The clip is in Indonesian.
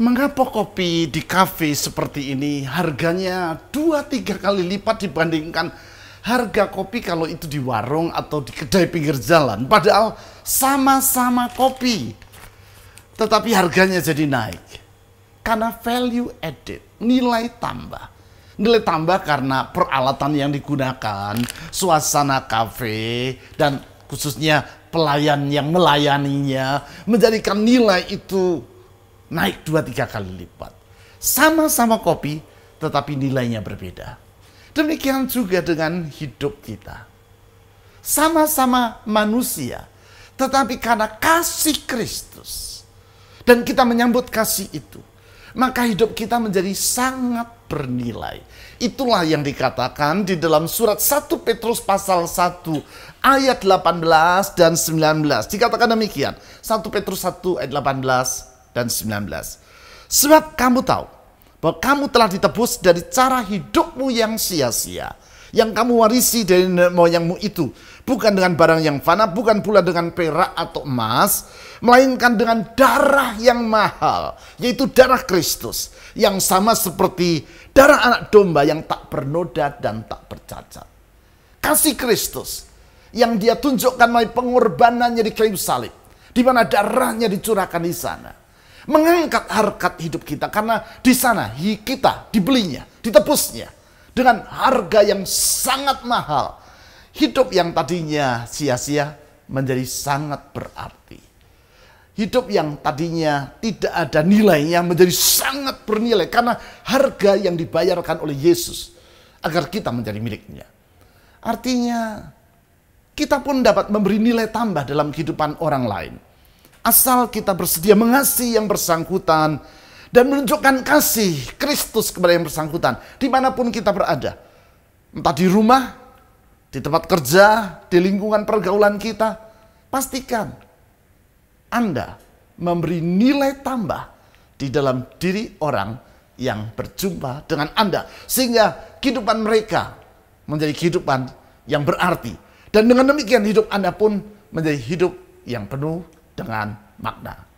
Mengapa kopi di kafe seperti ini harganya 2-3 kali lipat dibandingkan harga kopi kalau itu di warung atau di kedai pinggir jalan? Padahal sama-sama kopi, tetapi harganya jadi naik. Karena value added, nilai tambah. Nilai tambah karena peralatan yang digunakan, suasana kafe, dan khususnya pelayan yang melayaninya, menjadikan nilai itu naik 2-3 kali lipat. Sama-sama kopi, tetapi nilainya berbeda. Demikian juga dengan hidup kita. Sama-sama manusia, tetapi karena kasih Kristus dan kita menyambut kasih itu, maka hidup kita menjadi sangat bernilai. Itulah yang dikatakan di dalam surat 1 Petrus pasal 1 ayat 18 dan 19. Dikatakan demikian. 1 Petrus 1 ayat 18 dan 19. Sebab kamu tahu bahwa kamu telah ditebus dari cara hidupmu yang sia-sia. Yang kamu warisi dari nenek moyangmu itu. Bukan dengan barang yang fana, bukan pula dengan perak atau emas. Melainkan dengan darah yang mahal. Yaitu darah Kristus. Yang sama seperti darah anak domba yang tak bernoda dan tak bercacat. Kasih Kristus yang dia tunjukkan melalui pengorbanannya di kayu salib, di mana darahnya dicurahkan di sana mengangkat harkat hidup kita karena di sana kita dibelinya, ditebusnya dengan harga yang sangat mahal. Hidup yang tadinya sia-sia menjadi sangat berarti. Hidup yang tadinya tidak ada nilainya menjadi sangat bernilai karena harga yang dibayarkan oleh Yesus agar kita menjadi miliknya. Artinya kita pun dapat memberi nilai tambah dalam kehidupan orang lain. Asal kita bersedia mengasihi yang bersangkutan dan menunjukkan kasih Kristus kepada yang bersangkutan dimanapun kita berada. Entah di rumah, di tempat kerja, di lingkungan pergaulan kita. Pastikan Anda memberi nilai tambah di dalam diri orang yang berjumpa dengan Anda. Sehingga kehidupan mereka menjadi kehidupan yang berarti. Dan dengan demikian hidup Anda pun menjadi hidup yang penuh Trần An bắt đã